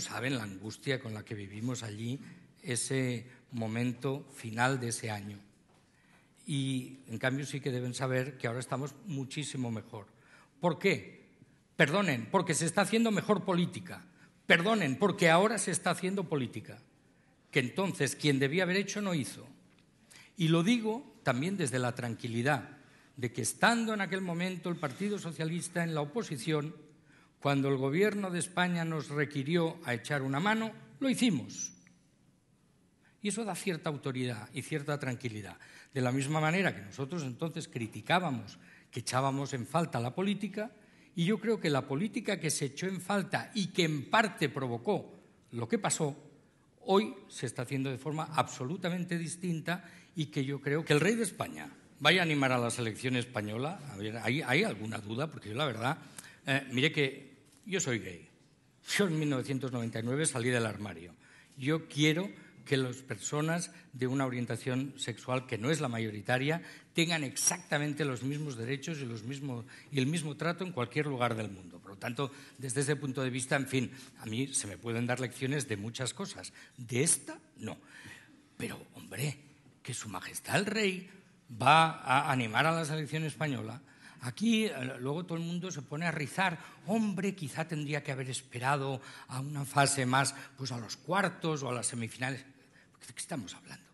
saben la angustia con la que vivimos allí ese momento final de ese año. Y en cambio sí que deben saber que ahora estamos muchísimo mejor. ¿Por qué? Perdonen, porque se está haciendo mejor política. Perdonen, porque ahora se está haciendo política. Que entonces quien debía haber hecho no hizo. Y lo digo también desde la tranquilidad de que estando en aquel momento el Partido Socialista en la oposición, cuando el gobierno de España nos requirió a echar una mano, lo hicimos. Y eso da cierta autoridad y cierta tranquilidad. De la misma manera que nosotros entonces criticábamos que echábamos en falta la política, y yo creo que la política que se echó en falta y que en parte provocó lo que pasó, hoy se está haciendo de forma absolutamente distinta y que yo creo que el rey de España vaya a animar a la selección española. A ver, ¿hay, hay alguna duda? Porque yo la verdad, eh, mire que yo soy gay. Yo en 1999 salí del armario. Yo quiero que las personas de una orientación sexual que no es la mayoritaria tengan exactamente los mismos derechos y, los mismo, y el mismo trato en cualquier lugar del mundo. Por lo tanto, desde ese punto de vista, en fin, a mí se me pueden dar lecciones de muchas cosas. De esta, no. Pero, hombre, que Su Majestad el Rey va a animar a la selección española Aquí eh, luego todo el mundo se pone a rizar, hombre, quizá tendría que haber esperado a una fase más, pues a los cuartos o a las semifinales. ¿De qué estamos hablando?